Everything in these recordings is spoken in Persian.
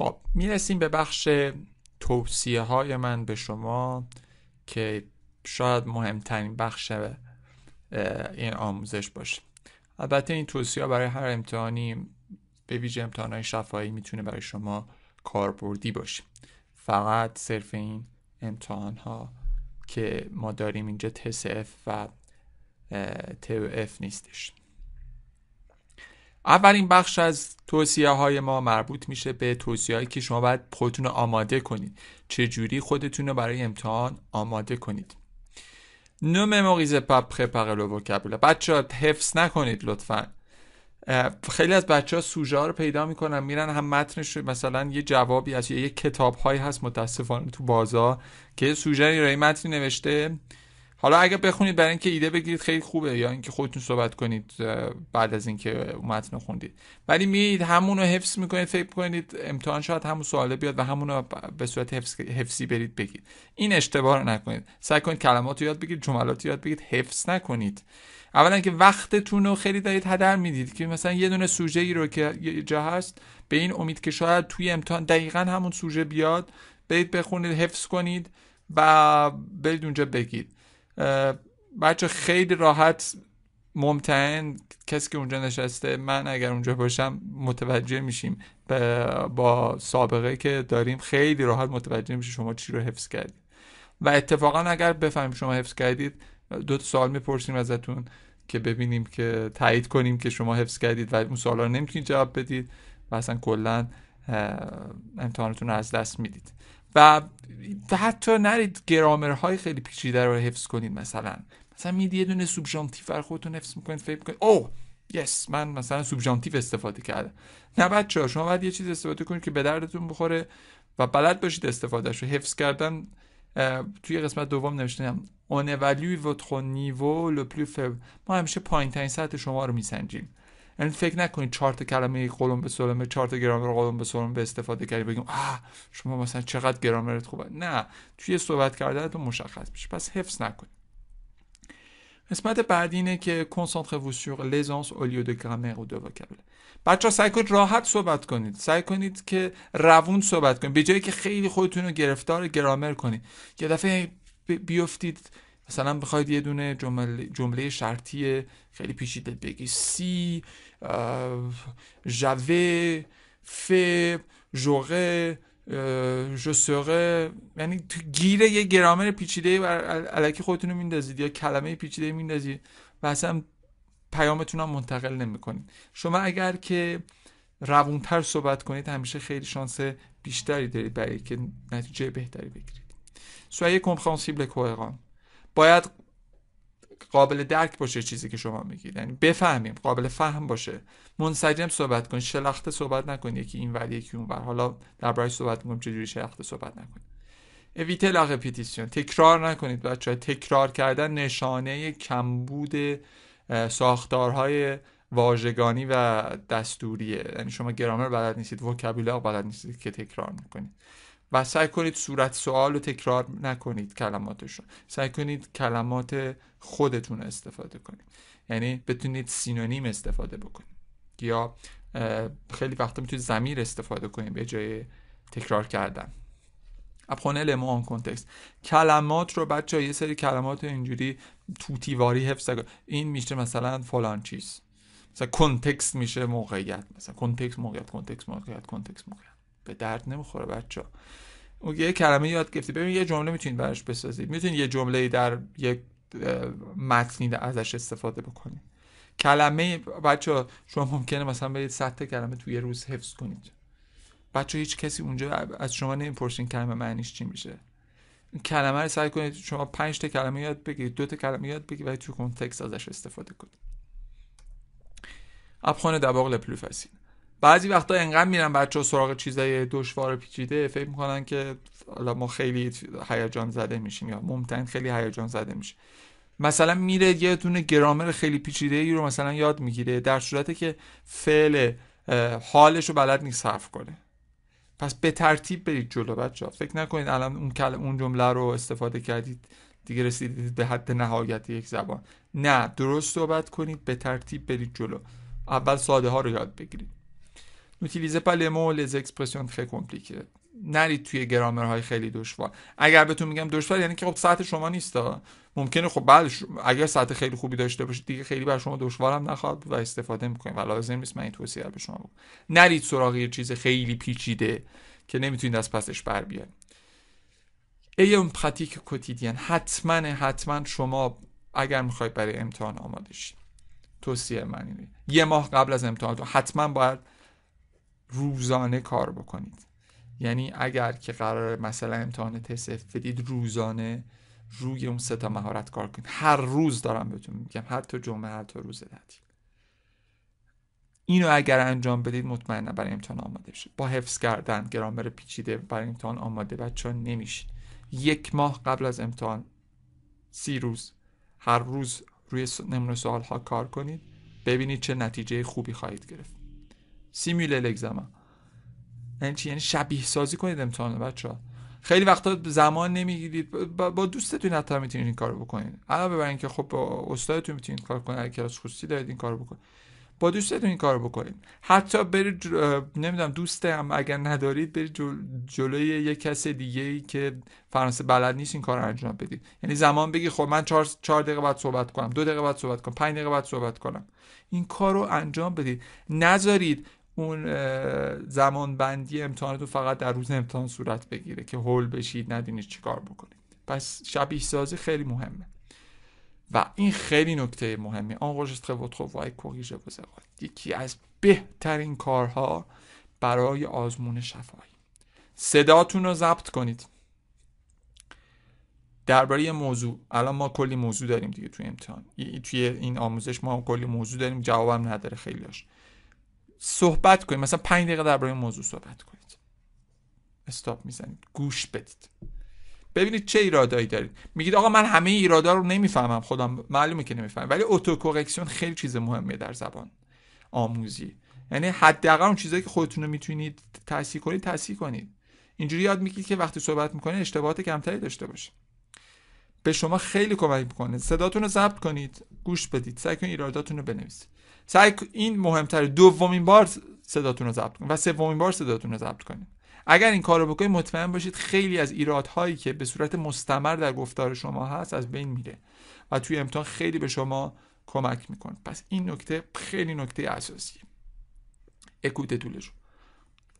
خب میرسیم به بخش توصیه های من به شما که شاید مهمترین بخش این آموزش باشه البته این توصیه ها برای هر امتحانی به ویژه های شفایی میتونه برای شما کاربردی باشه فقط صرف این امتحان ها که ما داریم اینجا اف و اف نیستش اولین بخش از توصیه های ما مربوط میشه به توصیه هایی که شما باید خودتون رو آماده کنید چجوری خودتون رو برای امتحان آماده کنید نوم mémorisez پاپ préparez le بچه ها حفظ نکنید لطفا خیلی از بچه ها سوژه ها رو پیدا میکنن میرن هم متنش مثلا یه جوابی از یه کتاب هایی هست متاسفانه تو بازار که سوژه رو متنی نوشته حالا اگه بخونید برای اینکه ایده بگیرید خیلی خوبه یا اینکه خودتون صحبت کنید بعد از اینکه متن خوندید ولی میید همون رو حفظ میکنید فکر کنید امتحان شاید همون سواله بیاد و همون رو به صورت حفظ، حفظی برید بگید این اشتباه رو نکنید سعی کنید کلمات رو یاد بگیرید جملات رو یاد بگیرید حفظ نکنید اولا که وقتتون رو خیلی دارید هدر میدید که مثلا یه دونه سوژه ای رو که جا هست به این امید که شاید توی امتحان دقیقا همون سوژه بیاد برید بخونید حفظ کنید و برید اونجا بگید بچه خیلی راحت ممتعن کسی که اونجا نشسته من اگر اونجا باشم متوجه میشیم با سابقه که داریم خیلی راحت متوجه میشه شما چی رو حفظ کردید و اتفاقا اگر بفهمیم شما حفظ کردید دو تا سوال میپرسیم ازتون که ببینیم که تایید کنیم که شما حفظ کردید و اون سوالا رو نمیتونید جواب بدید و اصلا کلا امتحانتون رو از دست میدید و حتی نرید های خیلی پیچیده رو حفظ کنید مثلا مثلا میدی یه دونه سوبژانتیو رو خودتون حفظ میکنید فکر میکنید اوه یس من مثلا سوبژانتیو استفاده کردم نه بچه شما باید یه چیز استفاده کنید که به دردتون بخوره و بلد باشید استفادهش رو حفظ کردن توی قسمت دوم نوشتم اون value votre نیو ما همیشه پایین ترین سطح شما رو میسنجیم یعنی فکر نکنید چهار تا کلمه قلم به سلمه چهار تا گرامر قلم به سلمه به استفاده کردی بگیم آه شما مثلا چقدر گرامرت خوبه نه توی صحبت کردنتون مشخص میشه پس حفظ نکنید قسمت بعدینه اینه که کنسانتره و سور لزانس اولیو دو گرامر و دو بچه ها سعی کنید راحت صحبت کنید سعی کنید که روون صحبت کنید به جایی که خیلی خودتون رو گرفتار گرامر کنید یه دفعه بیفتید مثلا بخواید یه دونه جمله, جمله شرطی خیلی پیچیده بگی سی Euh, j'avais fait j'aurais euh, je سره یعنی گیره یه گرامر پیچیده علکی خودتون میندازید یا کلمه پیچیده میندازید و اصلا پیامتون هم منتقل نمیکنید شما اگر که روونتر صحبت کنید همیشه خیلی شانس بیشتری دارید برای که نتیجه بهتری بگیرید سوی کنفرانسیبل کوهران باید قابل درک باشه چیزی که شما میگید یعنی بفهمیم قابل فهم باشه منسجم صحبت کن شلخته صحبت نکن یکی این ور یکی اون ور حالا برای صحبت میکنم چجوری شلخته صحبت نکن اویته لاغ پیتیسیون تکرار نکنید بچه تکرار کردن نشانه کمبود ساختارهای واژگانی و دستوریه یعنی شما گرامر بلد نیستید وکبولار بلد نیستید که تکرار میکنید و سعی کنید صورت سوال رو تکرار نکنید کلماتش رو سعی کنید کلمات خودتون استفاده کنید یعنی بتونید سینونیم استفاده بکنید یا خیلی وقتا میتونید زمیر استفاده کنید به جای تکرار کردن ابخونه لما آن کنتکست کلمات رو بچه یه سری کلمات اینجوری توتیواری حفظ کن این میشه مثلا فلان چیز مثلا کنتکست میشه موقعیت مثلا کنتکست موقعیت کنتکست موقعیت کنتکست موقعیت به درد نمیخوره بچه اون یه کلمه یاد گرفتی ببین یه جمله میتونید براش بسازید میتونید یه جمله در یک متنی ازش استفاده بکنید کلمه بچه شما ممکنه مثلا برید تا کلمه توی یه روز حفظ کنید بچه هیچ کسی اونجا از شما نمیپرسین کلمه معنیش چی میشه کلمه رو سعی کنید شما پنج تا کلمه یاد بگیرید دو تا کلمه یاد بگیرید ولی تو کنتکست ازش استفاده کنید ابخان دباغ لپلو بعضی وقتا انقدر میرن بچه ها سراغ چیزای دشوار پیچیده فکر میکنن که حالا ما خیلی هیجان زده میشیم یا ممتن خیلی هیجان زده میشه مثلا میره یه تونه گرامر خیلی پیچیده ای رو مثلا یاد میگیره در صورتی که فعل حالش رو بلد نیست حرف کنه پس به ترتیب برید جلو بچه ها فکر نکنید الان اون کل اون جمله رو استفاده کردید دیگه رسیدید به حد نهایت یک زبان نه درست صحبت کنید به ترتیب برید جلو اول ساده ها رو یاد بگیرید نوتیلیزه پا مو لیز اکسپرسیون خیلی کمپلیکه. نرید توی های خیلی دشوار اگر بهتون میگم دشوار یعنی که خب ساعت شما نیست ممکنه خب بله اگر ساعت خیلی خوبی داشته باشید دیگه خیلی بر شما دشوار هم نخواهد و استفاده میکنید و لازم نیست من این توصیه به شما بود. نرید سراغ یه چیز خیلی پیچیده که نمیتونید از پسش بر بیاید ای اون پراتیک کوتیدین حتما حتما شما اگر میخواید برای امتحان آماده شید توصیه من اینه یه ماه قبل از امتحان حتما باید روزانه کار بکنید یعنی اگر که قرار مثلا امتحان تست بدید روزانه روی اون سه تا مهارت کار کنید هر روز دارم بهتون میگم هر تا جمعه هر تا روز تعطیل اینو اگر انجام بدید مطمئنا برای امتحان آماده شد با حفظ کردن گرامر پیچیده برای امتحان آماده بچه نمیشید یک ماه قبل از امتحان سی روز هر روز روی نمونه سوال ها کار کنید ببینید چه نتیجه خوبی خواهید گرفت سیمیول اگزما یعنی چی یعنی شبیه سازی کنید امتحان بچه ها خیلی وقتا زمان نمیگیرید با دوستتون حتی میتونید این کارو بکنید علاوه بر که خب استادتون میتونید کار کنید کلاس خصوصی دارید این کارو بکنید با دوستتون این کارو بکنید حتی برید جل... نمیدونم دوست هم اگر ندارید برید جل... جلوی یک کس دیگه ای که فرانسه بلد نیست این کار رو انجام بدید یعنی زمان بگی خب من چهار, چهار دقیقه بعد صحبت کنم دو دقیقه بعد صحبت کنم پنج دقیقه بعد صحبت کنم این کار رو انجام بدید نذارید اون زمان بندی امتحانتون فقط در روز امتحان صورت بگیره که هول بشید ندینید چیکار بکنید پس شبیه سازی خیلی مهمه و این خیلی نکته مهمی آن خود وای کوریژه بزرگان یکی از بهترین کارها برای آزمون شفاهی صداتون رو ضبط کنید درباره موضوع الان ما کلی موضوع داریم دیگه توی امتحان توی این آموزش ما کلی موضوع داریم جوابم نداره خیلیاش صحبت کنید مثلا 5 دقیقه درباره موضوع صحبت کنید استاپ میزنید گوش بدید ببینید چه ایرادایی دارید میگید آقا من همه ایرادا رو نمیفهمم خودم معلومه که نمیفهمم ولی اتو خیلی چیز مهمه در زبان آموزی یعنی حداقل اون چیزایی که خودتون رو میتونید تصحیح کنید تصحیح کنید اینجوری یاد میگیرید که وقتی صحبت میکنید اشتباهات کمتری داشته باشه به شما خیلی کمک میکنه صداتون رو ضبط کنید گوش بدید سعی کنید ایراداتون رو بنویسید سعی این مهمتر دومین بار صداتون رو ضبط کنید و سومین بار صداتون رو ضبط کنید اگر این کارو بکنید مطمئن باشید خیلی از ایرادهایی که به صورت مستمر در گفتار شما هست از بین میره و توی امتحان خیلی به شما کمک میکنه پس این نکته خیلی نکته اساسی اکوته رو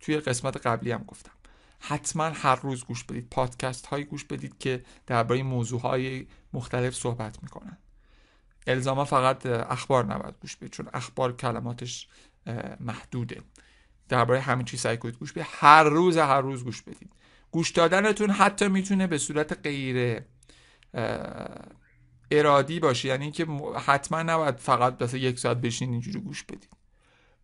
توی قسمت قبلی هم گفتم حتما هر روز گوش بدید پادکست هایی گوش بدید که درباره موضوع های مختلف صحبت میکنن الزاما فقط اخبار نباید گوش بدید چون اخبار کلماتش محدوده درباره همین چیز سعی کنید گوش بدید هر روز هر روز گوش بدید گوش دادنتون حتی میتونه به صورت غیر ارادی باشه یعنی اینکه حتما نباید فقط مثلا یک ساعت بشین اینجوری گوش بدید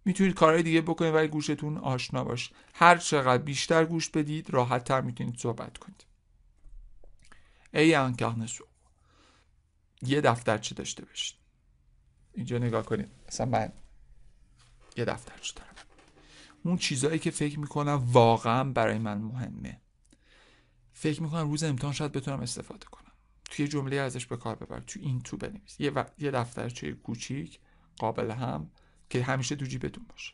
میتونید کارهای دیگه بکنید ولی گوشتون آشنا باشه هر چقدر بیشتر گوش بدید راحت تر میتونید صحبت کنید ای انکه یه دفترچه داشته باشید اینجا نگاه کنید مثلا من یه دفترچه دارم اون چیزهایی که فکر میکنم واقعا برای من مهمه فکر میکنم روز امتحان شاید بتونم استفاده کنم توی جمله ازش به کار ببر تو این تو بنویس یه, و... یه دفترچه کوچیک قابل هم که همیشه تو جیبتون باشه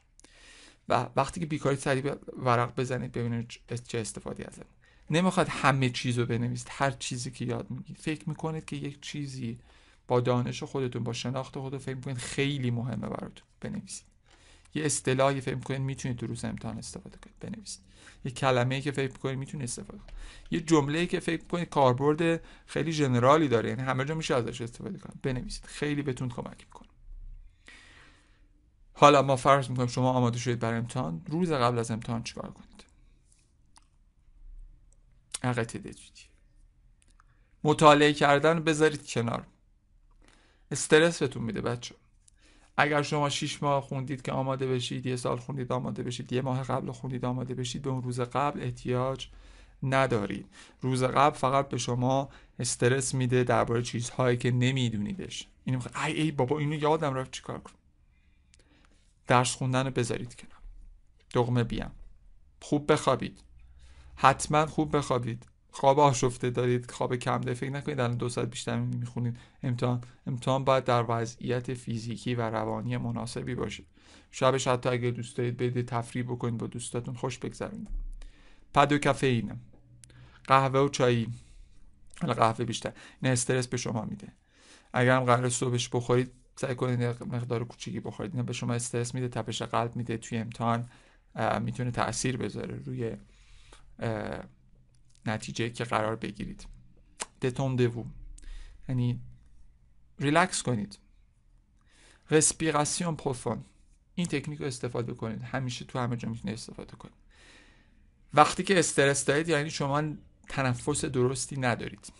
و وقتی که بیکاری سریع ورق بزنید ببینید چه استفاده ازت نمیخواد همه چیز رو بنویسید هر چیزی که یاد میگید فکر میکنید که یک چیزی با دانش خودتون با شناخت خودتون فکر میکنید خیلی مهمه براتون بنویسید یه اصطلاحی فکر میکنید میتونید تو روز امتحان استفاده کنید بنویسید یه کلمه ای که فکر میکنید میتونید استفاده کنید یه جمله ای که فکر میکنید کاربرد خیلی جنرالی داره یعنی همه جا میشه ازش استفاده کنید بنویسید خیلی بهتون کمک میکنه حالا ما فرض میکنیم شما آماده شدید برای امتحان روز قبل از امتحان چیکار کنید اگه مطالعه کردن بذارید کنار استرس بهتون میده بچه اگر شما شیش ماه خوندید که آماده بشید یه سال خوندید آماده بشید یه ماه قبل خوندید آماده بشید به اون روز قبل احتیاج ندارید روز قبل فقط به شما استرس میده درباره چیزهایی که نمیدونیدش اینو ای ای بابا اینو یادم رفت چیکار کنم درس خوندن بذارید کنار دغمه بیام خوب بخوابید حتما خوب بخوابید خواب آشفته دارید خواب کم دارید فکر نکنید الان دو ساعت بیشتر میخونید امتحان امتحان باید در وضعیت فیزیکی و روانی مناسبی باشید شبش حتی اگه دوست دارید برید تفریح بکنید با دوستاتون خوش بگذرونید و کافئین قهوه و چای. قهوه بیشتر این استرس به شما میده اگر هم قرار صبحش بخورید سعی کنید مقدار کوچیکی بخورید اینا به شما استرس میده تپش قلب میده توی امتحان میتونه تاثیر بذاره روی نتیجه که قرار بگیرید دتون دوو یعنی ریلکس کنید رسپیراسیون پروفون این تکنیک رو استفاده کنید همیشه تو همه جا میتونید استفاده کنید وقتی که استرس دارید یعنی شما تنفس درستی ندارید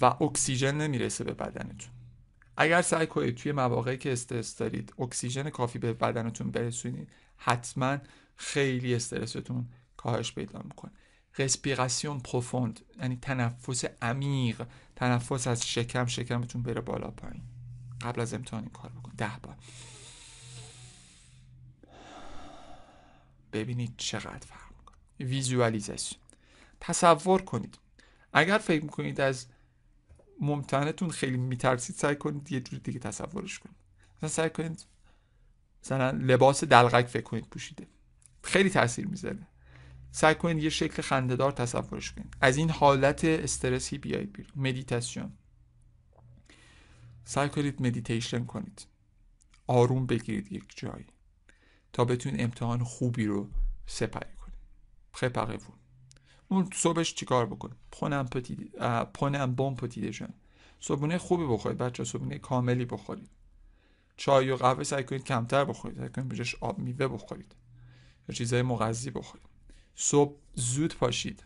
و اکسیژن نمیرسه به بدنتون اگر سعی کنید توی مواقعی که استرس دارید اکسیژن کافی به بدنتون برسونید حتما خیلی استرستون کاهش پیدا میکنه رسپیراسیون پروفوند یعنی تنفس عمیق تنفس از شکم شکمتون بره بالا پایین قبل از امتحان این کار بکن ده بار ببینید چقدر فرق میکنه ویژوالیزیشن، تصور کنید اگر فکر میکنید از ممتحنتون خیلی میترسید سعی کنید یه جور دیگه تصورش کنید مثلا سعی کنید مثلا لباس دلغک فکر کنید پوشیده خیلی تاثیر میذاره سعی کنید یه شکل خندهدار تصورش کنید از این حالت استرسی بیایید بیرون مدیتاسیون سعی کنید مدیتیشن کنید آروم بگیرید یک جایی تا بتون امتحان خوبی رو سپری کنید خیلی اون صبحش چیکار بکنید پونم پتی پونم بم جان. صبحونه خوبی بخورید بچه صبحونه کاملی بخورید چای و قهوه سعی کنید کمتر بخورید سعی کنید بجاش آب میوه بخورید یا چیزهای مغذی بخورید صبح زود پاشید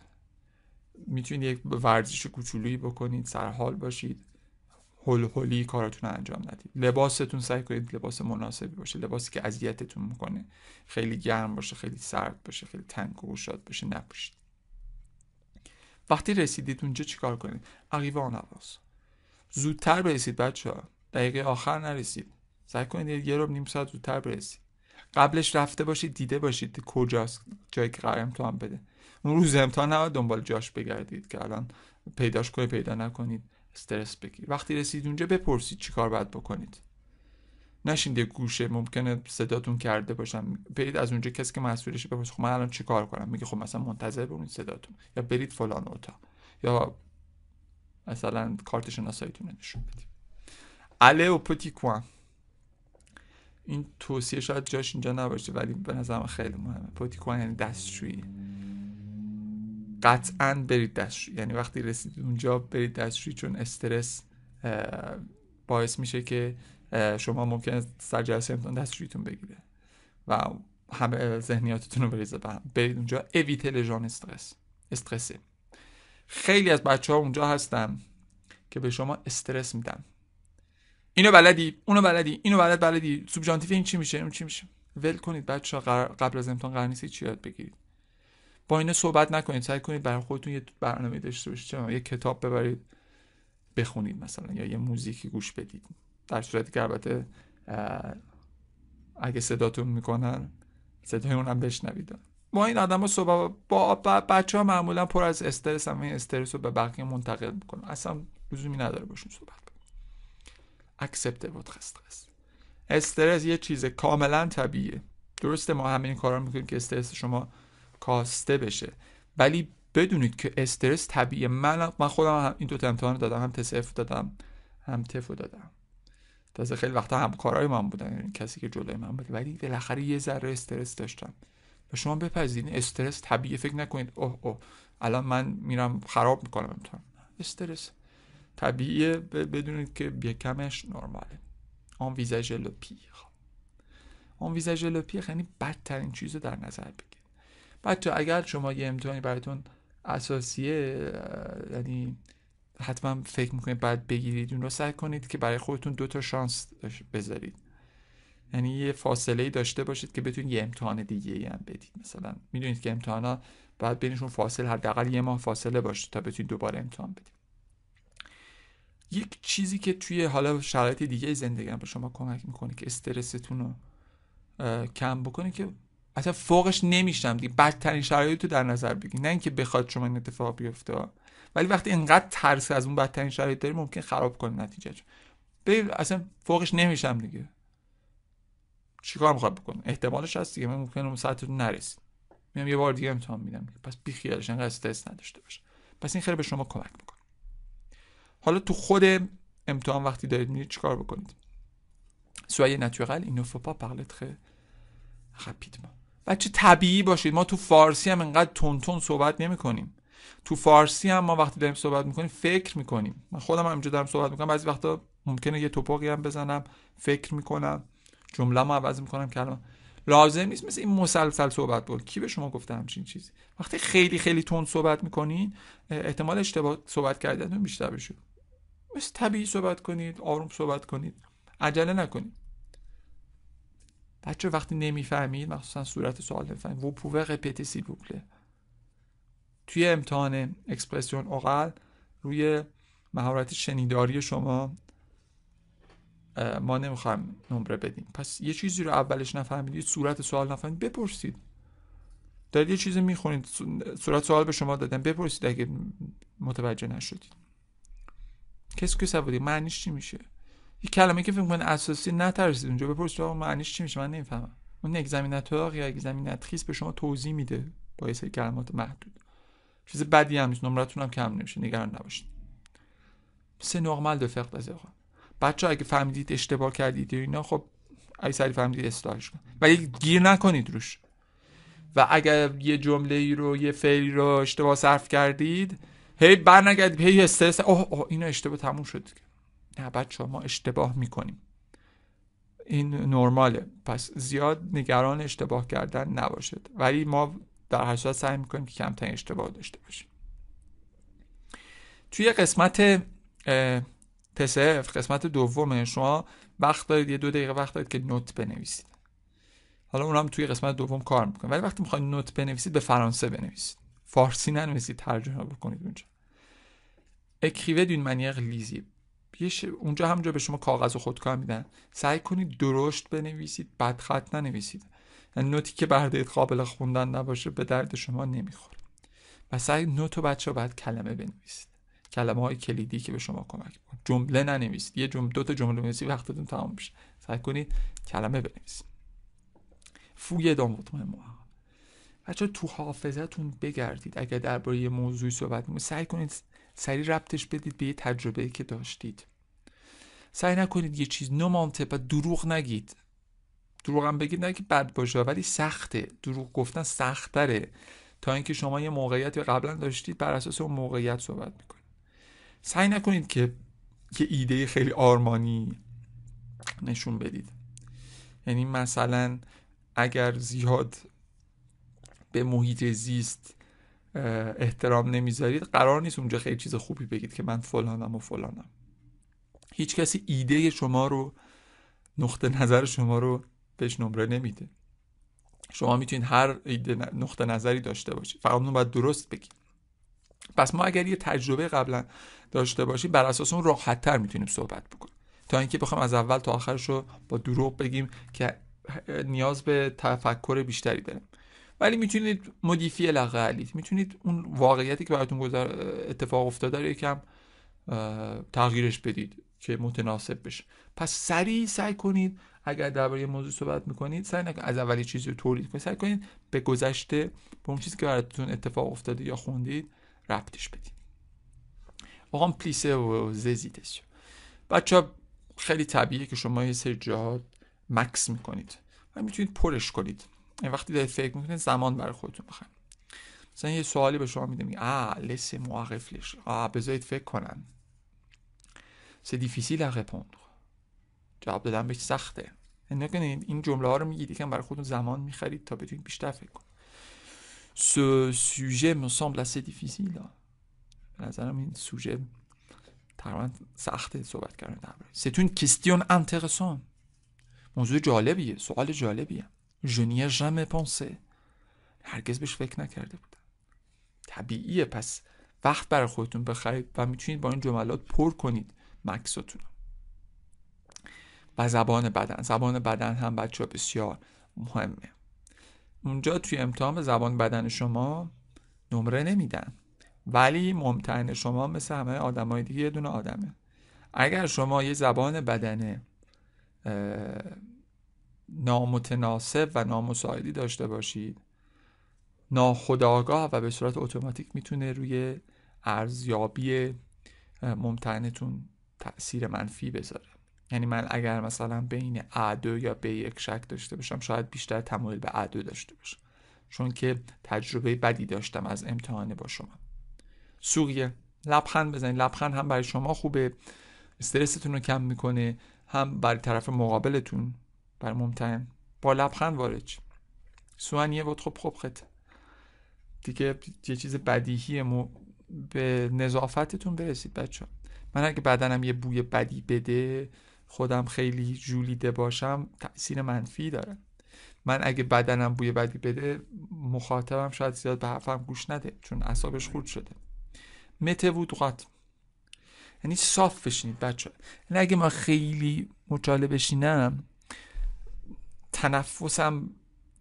میتونید یک ورزش کوچولویی بکنید سرحال باشید هل هلی کاراتون رو انجام ندید لباستون سعی کنید لباس مناسبی باشه لباسی که اذیتتون میکنه خیلی گرم باشه خیلی سرد باشه خیلی تنگ و گشاد باشه نپوشید وقتی رسیدید اونجا چیکار کنید عقیب آن حواس زودتر برسید بچه ها دقیقه آخر نرسید سعی کنید یه رو نیم ساعت زودتر برسید قبلش رفته باشید دیده باشید کجاست جایی که قرار امتحان بده اون روز امتحان نه دنبال جاش بگردید که الان پیداش کنید پیدا نکنید استرس بگیرید وقتی رسید اونجا بپرسید چیکار باید بکنید نشین یه گوشه ممکنه صداتون کرده باشم. برید از اونجا کسی که مسئولش بپرسید خب من الان چیکار کنم میگه خب مثلا منتظر بمونید صداتون یا برید فلان اتاق یا مثلا کارت شناساییتون نشون بدید au petit این توصیه شاید جاش اینجا نباشه ولی به نظرم خیلی مهمه پوتیکوان یعنی دستشویی قطعا برید دستشویی یعنی وقتی رسیدید اونجا برید دستشویی چون استرس باعث میشه که شما ممکن است سر جلسه امتحان دستشوییتون بگیره و همه ذهنیاتتون رو بریزه به هم برید اونجا اویتل لژان استرس استرسه خیلی از بچه ها اونجا هستن که به شما استرس میدن اینو بلدی اونو بلدی اینو بلد بلدی سوبژانتیو این چی میشه اون چی میشه ول کنید بچه ها قبل از امتحان قرار نیست چی یاد بگیرید با اینا صحبت نکنید سعی کنید برای خودتون یه برنامه داشته باشید یه کتاب ببرید بخونید مثلا یا یه موزیکی گوش بدید در صورتی که البته اگه صداتون میکنن صدای اونم بشنوید با این آدم با, با بچه ها معمولا پر از استرس هم این استرس رو به بقیه منتقل میکنن اصلا لزومی نداره باشون صحبت بود استرس استرس یه چیز کاملا طبیعیه درسته ما همین کارا میکنیم که استرس شما کاسته بشه ولی بدونید که استرس طبیعیه من من خودم هم این دو تا امتحان دادم هم تصف دادم هم تف دادم تازه خیلی وقتا هم کارهای من بودن یعنی کسی که جلوی من بود ولی بالاخره یه ذره استرس داشتم و شما بپذیرین استرس طبیعیه فکر نکنید اوه اوه الان من میرم خراب میکنم امتحان استرس طبیعیه بدونید که کمش نرماله آن ویزاژ لپیر خب. آن ویزاژ پیر یعنی بدترین چیز رو در نظر بگیرید بچه اگر شما یه امتحانی براتون اساسیه یعنی حتما فکر میکنید بعد بگیرید اون رو سعی کنید که برای خودتون دو تا شانس بذارید یعنی یه فاصله ای داشته باشید که بتونید یه امتحان دیگه ای هم بدید مثلا میدونید که امتحانا بعد بینشون فاصله حداقل یه ماه فاصله باشه تا بتونید دوباره امتحان بدید یک چیزی که توی حالا شرایط دیگه زندگی به شما کمک میکنه که استرستون رو کم بکنه که اصلا فوقش نمیشم دیگه بدترین شرایط رو در نظر بگیم نه اینکه بخواد شما این اتفاق بیفته ولی وقتی انقدر ترس از اون بدترین شرایط داری ممکن خراب کنه نتیجه ببین اصلا فوقش نمیشم دیگه چیکار میخواد بکنم احتمالش هست دیگه من ممکنه اون ساعت نرسید میام یه بار دیگه امتحان میدم پس بی خیالش انقدر استرس نداشته باش پس این خیلی به شما کمک میکنه حالا تو خود امتحان وقتی دارید میرید چیکار بکنید سویه ناتورال اینو فو پا پارله تره بچه طبیعی باشید ما تو فارسی هم انقدر تون صحبت نمی کنیم تو فارسی هم ما وقتی داریم صحبت میکنیم فکر میکنیم من خودم هم اینجا دارم صحبت میکنم بعضی وقتا ممکنه یه توپاقی هم بزنم فکر میکنم جمله ما عوض میکنم کلمه لازم نیست مثل این مسلسل صحبت بود کی به شما گفته همچین چیزی وقتی خیلی خیلی تون صحبت میکنین احتمال اشتباه صحبت کردنتون بیشتر بشه مثل طبیعی صحبت کنید آروم صحبت کنید عجله نکنید بچه وقتی نمیفهمید مخصوصا صورت سوال نمیفهمید و پوه رپیتی سی بوپله توی امتحان اکسپرسیون اوقل روی مهارت شنیداری شما ما نمیخوایم نمره بدیم پس یه چیزی رو اولش نفهمید صورت سوال نفهمید بپرسید دارید یه چیزی میخونید صورت سوال به شما دادن بپرسید اگه متوجه نشدید کس که سوادی معنیش چی میشه یه کلمه که فکر کنم اساسی نترسید اونجا بپرس آقا معنیش چی میشه من نمیفهمم اون اگزامیناتور یا اگزامیناتریس به شما توضیح میده با یه سری کلمات محدود چیز بدی هم نیست نمرتون هم کم نمیشه نگران نباشید سه نرمال دو فقط از بچه اگه فهمیدید اشتباه کردید اینا خب اگه سری فهمیدید اصلاحش کن ولی گیر نکنید روش و اگر یه جمله ای رو یه فعلی رو اشتباه صرف کردید هی نگرد، هی استرس اوه اوه اینو اشتباه تموم شد نه بچه ما اشتباه میکنیم این نرماله پس زیاد نگران اشتباه کردن نباشد ولی ما در هر صورت سعی میکنیم که کمترین اشتباه داشته باشیم توی قسمت تصف قسمت دوم شما وقت دارید یه دو دقیقه وقت دارید که نوت بنویسید حالا اونم توی قسمت دوم کار میکنه ولی وقتی میخواید نوت بنویسید به فرانسه بنویسید فارسی ننویسید ترجمه بکنید اونجا اکریوه دون منیق لیزی ش... اونجا همجا به شما کاغذ و خودکار میدن سعی کنید درشت بنویسید بد خط ننویسید یعنی نوتی که بردارید قابل خوندن نباشه به درد شما نمیخوره و سعی نوت و بچه باید کلمه بنویسید کلمه های کلیدی که به شما کمک میکنه جمله ننویسید یه جمله دو تا جمله بنویسید وقتتون تمام میشه سعی کنید کلمه بنویسید فوی دام مهم بچه تو حافظتون بگردید اگر درباره یه موضوعی صحبت میکنید سعی کنید سری ربطش بدید به یه تجربه که داشتید سعی نکنید یه چیز نمانته و دروغ نگید دروغ هم بگید نه که بد باشه ولی سخته دروغ گفتن سختره تا اینکه شما یه موقعیت قبلا داشتید بر اساس اون موقعیت صحبت میکنید سعی نکنید که یه ایده خیلی آرمانی نشون بدید یعنی مثلا اگر زیاد به محیط زیست احترام نمیذارید قرار نیست اونجا خیلی چیز خوبی بگید که من فلانم و فلانم هیچ کسی ایده شما رو نقطه نظر شما رو بهش نمره نمیده شما میتونید هر ایده نقطه نظری داشته باشید فقط اون باید درست بگید پس ما اگر یه تجربه قبلا داشته باشیم بر اساس اون راحتتر میتونیم صحبت بکنیم تا اینکه بخوام از اول تا آخرش رو با دروغ بگیم که نیاز به تفکر بیشتری داره ولی میتونید مدیفی لغه میتونید اون واقعیتی که براتون گذر اتفاق افتاده رو یکم تغییرش بدید که متناسب بشه پس سریع سعی کنید اگر درباره موضوع صحبت میکنید سعی نکنید از اولی چیزی رو تولید کنید سعی کنید به گذشته به اون چیزی که براتون اتفاق افتاده یا خوندید ربطش بدید واقعا پلیسه و ززیدش بچه خیلی طبیعیه که شما یه سری جهات مکس میکنید و میتونید پرش کنید وقتی دارید فکر میکنید زمان برای خودتون بخواید مثلا یه سوالی به شما میده میگه آ لسه موقف لش آ بذارید فکر کنم سه دیفیسیل à répondre جواب دادن بهش سخته یعنی نکنید این جمله ها رو میگید یکم برای خودتون زمان میخرید تا بتونید بیشتر فکر کنید سو سوژه me semble دیفیسیل difficile به نظرم این سوژه تقریبا سخته صحبت کردن درباره c'est une question موضوع جالبیه سوال جالبیه Je n'y ai هرگز بهش فکر نکرده بودم طبیعیه پس وقت برای خودتون بخرید و میتونید با این جملات پر کنید مکساتون و زبان بدن زبان بدن هم بچه بسیار مهمه اونجا توی امتحان به زبان بدن شما نمره نمیدن ولی ممتن شما مثل همه آدمای دیگه یه دونه آدمه اگر شما یه زبان بدنه نامتناسب و نامساعدی داشته باشید ناخداگاه و به صورت اتوماتیک میتونه روی ارزیابی ممتنتون تاثیر منفی بذاره یعنی من اگر مثلا بین عدو یا به یک شک داشته باشم شاید بیشتر تمایل به عدو داشته باشم چون که تجربه بدی داشتم از امتحانه با شما سوریه لبخند بزنید لبخند هم برای شما خوبه استرستون رو کم میکنه هم برای طرف مقابلتون بر ممتن با لبخند وارد شد سوان یه خب، خب دیگه یه چیز بدیهی مو... به نظافتتون برسید بچه من اگه بدنم یه بوی بدی بده خودم خیلی جولیده باشم تاثیر منفی داره من اگه بدنم بوی بدی بده مخاطبم شاید زیاد به حرفم گوش نده چون اعصابش خورد شده مته قط یعنی صاف بشینید بچه یعنی اگه ما خیلی مچاله بشینم تنفسم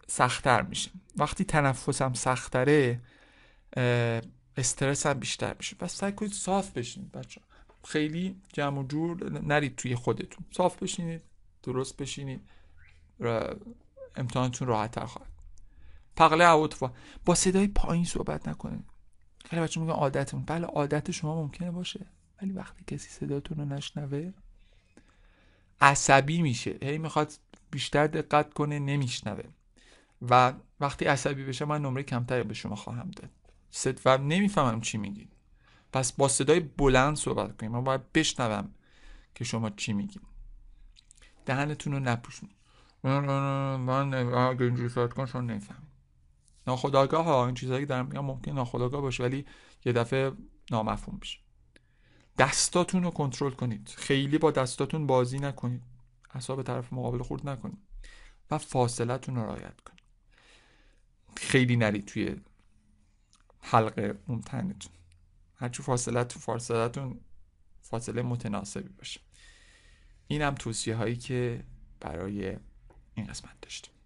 سختتر میشه وقتی تنفسم سختره استرس هم بیشتر میشه و سعی کنید صاف بشینید بچه خیلی جمع و جور نرید توی خودتون صاف بشینید درست بشینید امتحانتون راحت تر خواهد پقله اوتفا با صدای پایین صحبت نکنید خیلی بچه میگن عادتمون بله عادت شما ممکنه باشه ولی وقتی کسی صداتون رو نشنوه عصبی میشه هی میخواد بیشتر دقت کنه نمیشنوه و وقتی عصبی بشه من نمره کمتری به شما خواهم داد و نمیفهمم چی میگید پس با صدای بلند صحبت کنیم من باید بشنوم که شما چی میگید دهنتون رو نپوشون من اگه اینجوری صحبت شما نمیفهم ناخداگاه ها این چیزهایی که دارم میگم ممکن ناخداگاه باشه ولی یه دفعه نامفهوم بشه دستاتون رو کنترل کنید خیلی با دستاتون بازی نکنید اصاب طرف مقابل خورد نکنید و فاصلتون رو رعایت کنید خیلی نرید توی حلقه اون تنتون هرچی فاصلت فاصلتون فاصله متناسبی باشه اینم توصیه هایی که برای این قسمت داشتیم